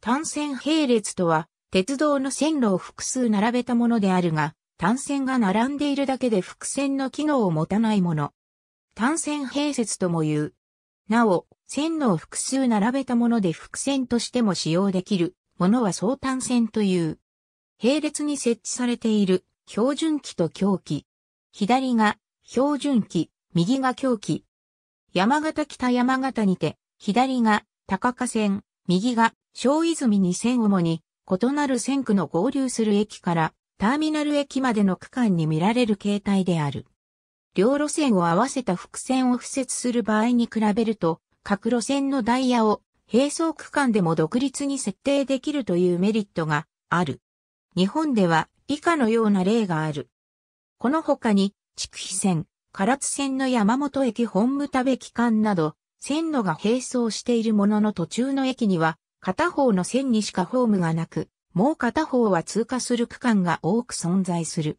単線並列とは、鉄道の線路を複数並べたものであるが、単線が並んでいるだけで複線の機能を持たないもの。単線並列とも言う。なお、線路を複数並べたもので複線としても使用できるものは相単線という。並列に設置されている標準機と狂機。左が標準機、右が狂機。山形北山形にて、左が高架線、右が小泉に線主に異なる線区の合流する駅からターミナル駅までの区間に見られる形態である。両路線を合わせた伏線を敷設する場合に比べると、各路線のダイヤを並走区間でも独立に設定できるというメリットがある。日本では以下のような例がある。この他に、筑肥線、唐津線の山本駅本無田部駅間など、線路が並走しているものの途中の駅には片方の線にしかホームがなく、もう片方は通過する区間が多く存在する。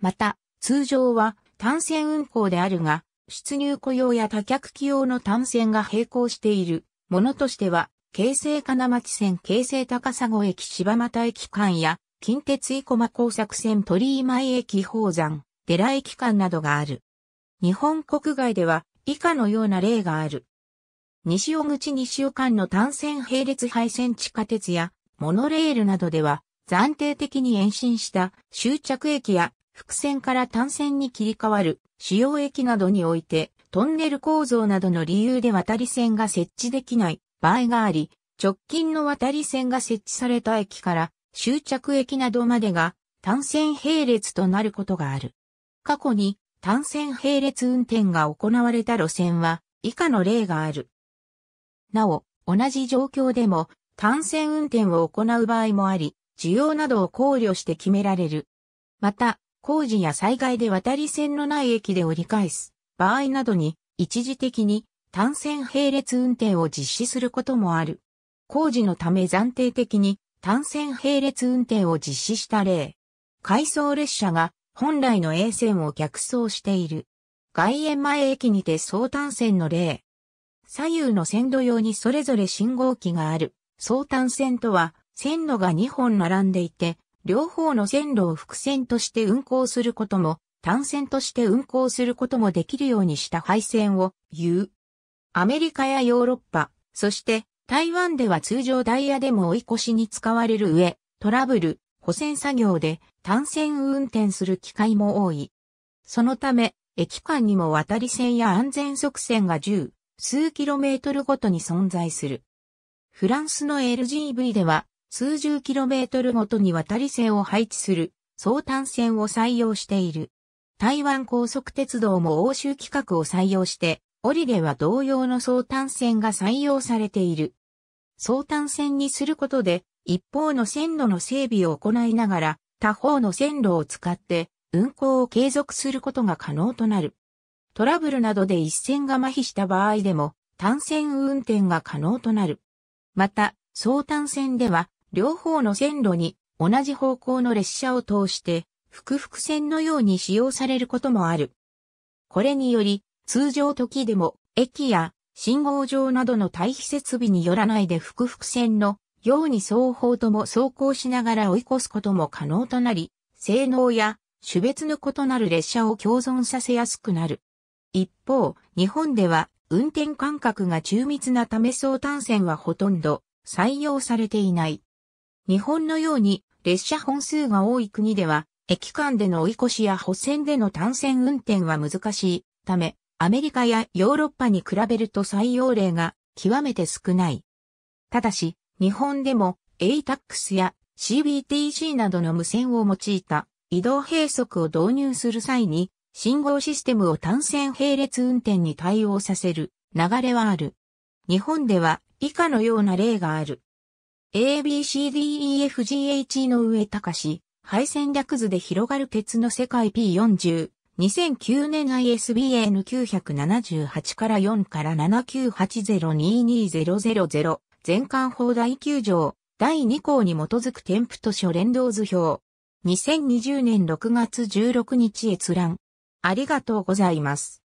また、通常は単線運行であるが、出入雇用や多客機用の単線が並行しているものとしては、京成金町線京成高砂駅柴又駅間や、近鉄生駒工作線鳥居前駅宝山、寺駅間などがある。日本国外では以下のような例がある。西尾口西尾間の単線並列配線地下鉄やモノレールなどでは暫定的に延伸した終着駅や伏線から単線に切り替わる主要駅などにおいてトンネル構造などの理由で渡り線が設置できない場合があり、直近の渡り線が設置された駅から終着駅などまでが単線並列となることがある。過去に単線並列運転が行われた路線は以下の例がある。なお、同じ状況でも、単線運転を行う場合もあり、需要などを考慮して決められる。また、工事や災害で渡り線のない駅で折り返す場合などに、一時的に単線並列運転を実施することもある。工事のため暫定的に単線並列運転を実施した例。回送列車が本来の A 線を逆走している。外苑前駅にて総単線の例。左右の線路用にそれぞれ信号機がある。相単線とは、線路が2本並んでいて、両方の線路を複線として運行することも、単線として運行することもできるようにした配線を言う。アメリカやヨーロッパ、そして台湾では通常ダイヤでも追い越しに使われる上、トラブル、補線作業で単線運転する機会も多い。そのため、駅間にも渡り線や安全側線が10、数キロメートルごとに存在する。フランスの LGV では、数十キロメートルごとに渡り線を配置する、相単線を採用している。台湾高速鉄道も欧州規格を採用して、オリでは同様の相単線が採用されている。相単線にすることで、一方の線路の整備を行いながら、他方の線路を使って運行を継続することが可能となる。トラブルなどで一線が麻痺した場合でも、単線運転が可能となる。また、相単線では、両方の線路に同じ方向の列車を通して、複々線のように使用されることもある。これにより、通常時でも、駅や信号場などの対比設備によらないで複々線のように双方とも走行しながら追い越すことも可能となり、性能や種別の異なる列車を共存させやすくなる。一方、日本では運転間隔が中密なため総単線はほとんど採用されていない。日本のように列車本数が多い国では、駅間での追い越しや補線での単線運転は難しいため、アメリカやヨーロッパに比べると採用例が極めて少ない。ただし、日本でも ATAX や CBTC などの無線を用いた移動閉塞を導入する際に信号システムを単線並列運転に対応させる流れはある。日本では以下のような例がある。ABCDEFGH の上隆、配線略図で広がる鉄の世界 P40、2009年 ISBN978 から4から7 9 8 0 2 2 0 0 0全館法第9条第2項に基づく添付図書連動図表2020年6月16日閲覧ありがとうございます。